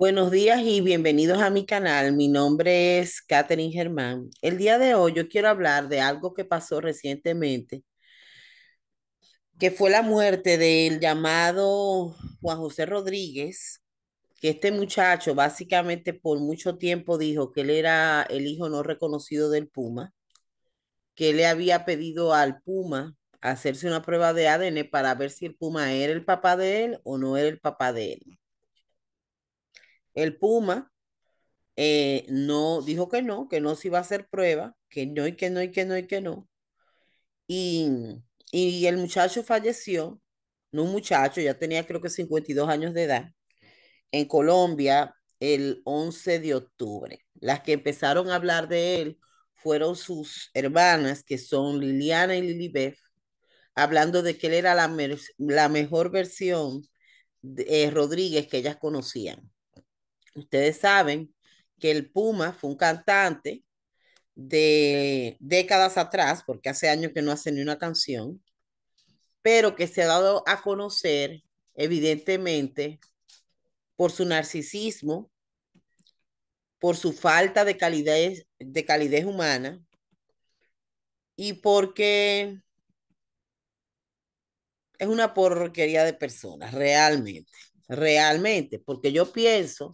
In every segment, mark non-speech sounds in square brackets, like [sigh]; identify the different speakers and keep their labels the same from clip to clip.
Speaker 1: Buenos días y bienvenidos a mi canal. Mi nombre es Katherine Germán. El día de hoy yo quiero hablar de algo que pasó recientemente, que fue la muerte del llamado Juan José Rodríguez, que este muchacho básicamente por mucho tiempo dijo que él era el hijo no reconocido del Puma, que le había pedido al Puma hacerse una prueba de ADN para ver si el Puma era el papá de él o no era el papá de él el Puma eh, no dijo que no, que no se iba a hacer prueba, que no y que no y que no y que no. Y, el muchacho falleció, no un muchacho, ya tenía creo que 52 años de edad, en Colombia el 11 de octubre. Las que empezaron a hablar de él fueron sus hermanas, que son Liliana y Lilibeth, hablando de que él era la, mejor versión de eh, Rodríguez que ellas conocían. Ustedes saben que el Puma fue un cantante de décadas atrás, porque hace años que no hace ni una canción, pero que se ha dado a conocer evidentemente por su narcisismo, por su falta de calidez, de humana y porque es una porquería de personas, realmente, realmente, porque yo pienso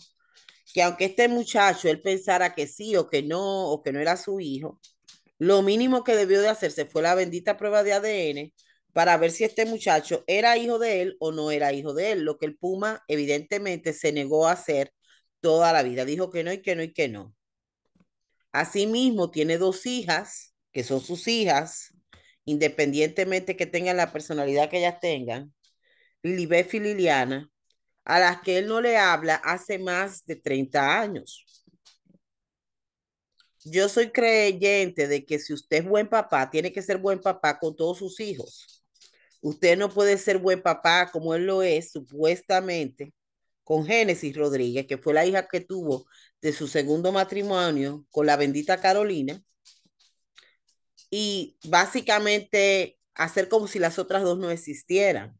Speaker 1: que aunque este muchacho él pensara que sí o que no, o que no era su hijo, lo mínimo que debió de hacerse fue la bendita prueba de ADN para ver si este muchacho era hijo de él o no era hijo de él, lo que el Puma evidentemente se negó a hacer toda la vida. Dijo que no y que no y que no. Asimismo, tiene dos hijas, que son sus hijas, independientemente que tengan la personalidad que ellas tengan, Libef y Liliana, a las que él no le habla hace más de 30 años. Yo soy creyente de que si usted es buen papá, tiene que ser buen papá con todos sus hijos. Usted no puede ser buen papá como él lo es, supuestamente, con Génesis Rodríguez, que fue la hija que tuvo de su segundo matrimonio con la bendita Carolina. Y básicamente hacer como si las otras dos no existieran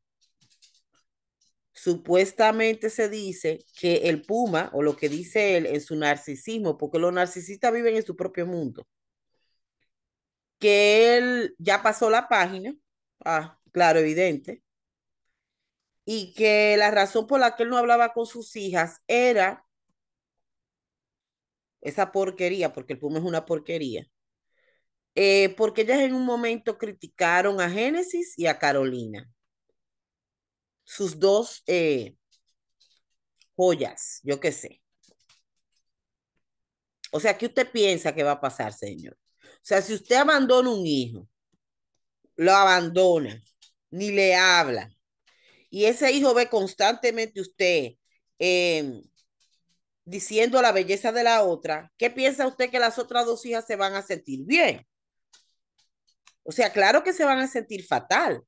Speaker 1: supuestamente se dice que el puma, o lo que dice él en su narcisismo, porque los narcisistas viven en su propio mundo, que él ya pasó la página, ah, claro, evidente, y que la razón por la que él no hablaba con sus hijas era esa porquería, porque el puma es una porquería. Eh, porque ellas en un momento criticaron a Génesis y a Carolina sus dos eh, joyas, yo qué sé. O sea, ¿qué usted piensa que va a pasar, señor? O sea, si usted abandona un hijo, lo abandona, ni le habla, y ese hijo ve constantemente usted em, diciendo la belleza de la otra, ¿qué piensa usted que las otras dos hijas se van a sentir bien? O sea, claro que se van a sentir fatal.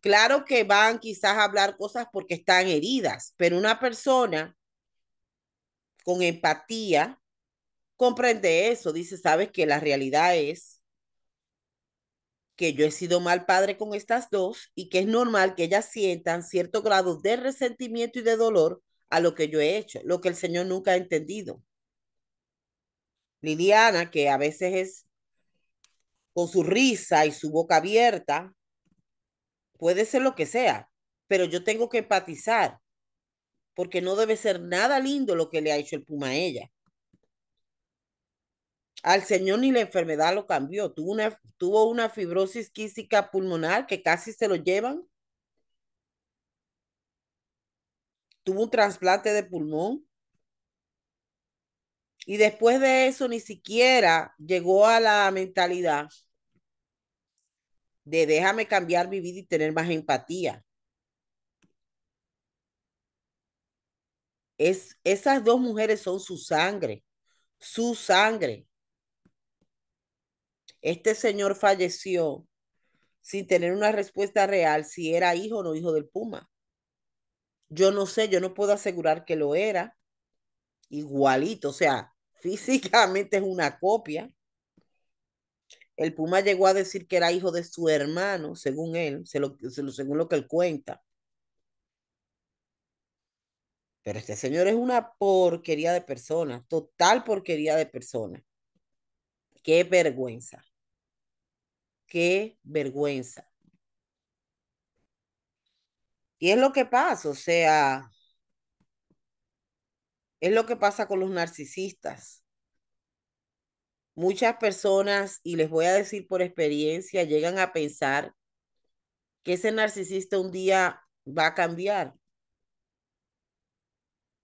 Speaker 1: Claro que van quizás a hablar cosas porque están heridas, pero una persona con empatía comprende eso, dice, sabes que la realidad es que yo he sido mal padre con estas dos y que es normal que ellas sientan cierto grado de resentimiento y de dolor a lo que yo he hecho, lo que el Señor nunca ha entendido. Liliana, que a veces es con su risa y su boca abierta, puede ser lo que sea, pero yo tengo que empatizar, porque no debe ser nada lindo lo que le ha hecho el puma a ella. Al señor ni la enfermedad lo cambió, tuvo una, fibrosis quística pulmonar que casi se lo llevan. Tuvo un trasplante de pulmón. Y después de eso ni siquiera llegó a la mentalidad de déjame cambiar mi vida y tener más empatía. Es, esas dos mujeres son su sangre, su sangre. Este señor falleció sin tener una respuesta real si era hijo o no hijo del Puma. Yo no sé, yo no puedo asegurar que lo era. Igualito, o sea, [laughs] físicamente es una copia. El Puma llegó a decir que era hijo de su hermano, según él, se lo, según lo que él cuenta. Pero este señor es una porquería de persona, total porquería de persona. Qué vergüenza. Qué vergüenza. Y es lo que pasa, o sea, es lo que pasa con los narcisistas. Muchas personas, y les voy a decir por experiencia, llegan a pensar que ese narcisista un día va a cambiar,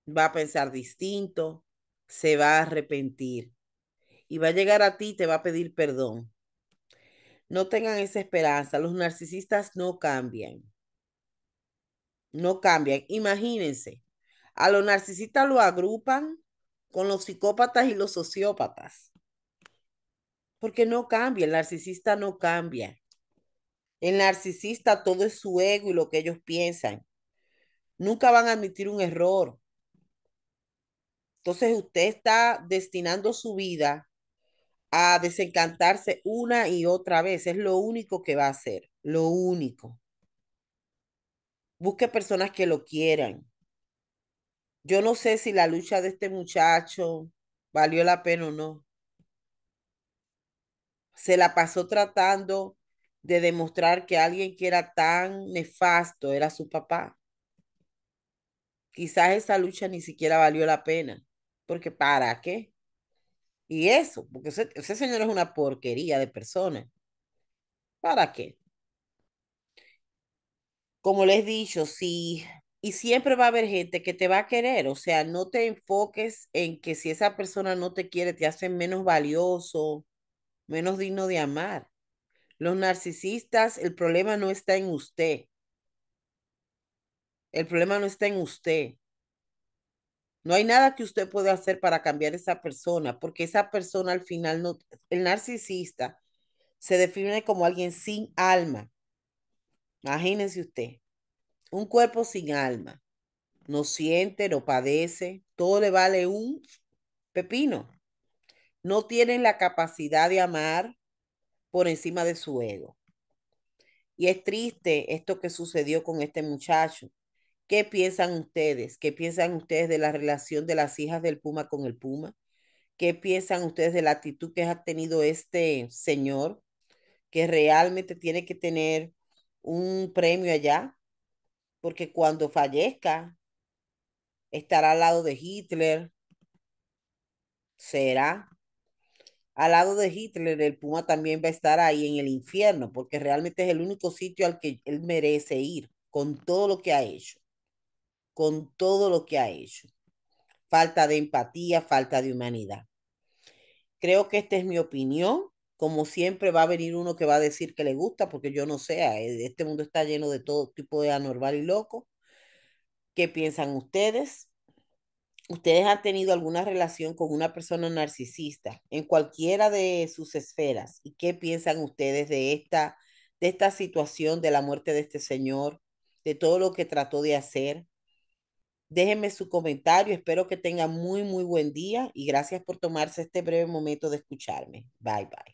Speaker 1: va a pensar distinto, se va a arrepentir y va a llegar a ti y te va a pedir perdón. No tengan esa esperanza, los narcisistas no cambian. No cambian. Imagínense, a los narcisistas lo agrupan con los psicópatas y los sociópatas porque no cambia, el narcisista no cambia. El narcisista todo es su ego y lo que ellos piensan. Nunca van a admitir un error. Entonces usted está destinando su vida a desencantarse una y otra vez. Es lo único que va a hacer, lo único. Busque personas que lo quieran. Yo no sé si la lucha de este muchacho valió la pena o no se la pasó tratando de demostrar que alguien que era tan nefasto era su papá. Quizás esa lucha ni siquiera valió la pena, porque ¿para qué? Y eso, porque ese, señor es una porquería de persona. ¿Para qué? Como les he dicho, sí, y siempre va a haber gente que te va a querer, o sea, no te enfoques en que si esa persona no te quiere, te hace menos valioso, menos digno de amar. Los narcisistas, el problema no está en usted. El problema no está en usted. No hay nada que usted pueda hacer para cambiar esa persona, porque esa persona al final no, el narcisista se define como alguien sin alma. Imagínense usted, un cuerpo sin alma, no siente, no padece, todo le vale un pepino no tienen la capacidad de amar por encima de su ego. Y es triste esto que sucedió con este muchacho. ¿Qué piensan ustedes? ¿Qué piensan ustedes de la relación de las hijas del Puma con el Puma? ¿Qué piensan ustedes de la actitud que ha tenido este señor que realmente tiene que tener un premio allá? Porque cuando fallezca, estará al lado de Hitler. ¿Será? al lado de Hitler, el Puma también va a estar ahí en el infierno, porque realmente es el único sitio al que él merece ir, con todo lo que ha hecho, con todo lo que ha hecho. Falta de empatía, falta de humanidad. Creo que esta es mi opinión. Como siempre va a venir uno que va a decir que le gusta, porque yo no sé, eh, este mundo está lleno de todo tipo de anormal y loco. ¿Qué piensan ustedes? ustedes han tenido alguna relación con una persona narcisista en cualquiera de sus esferas y qué piensan ustedes de esta, de esta situación, de la muerte de este señor, de todo lo que trató de hacer. Déjenme su comentario, espero que tengan muy, muy buen día y gracias por tomarse este breve momento de escucharme. Bye, bye.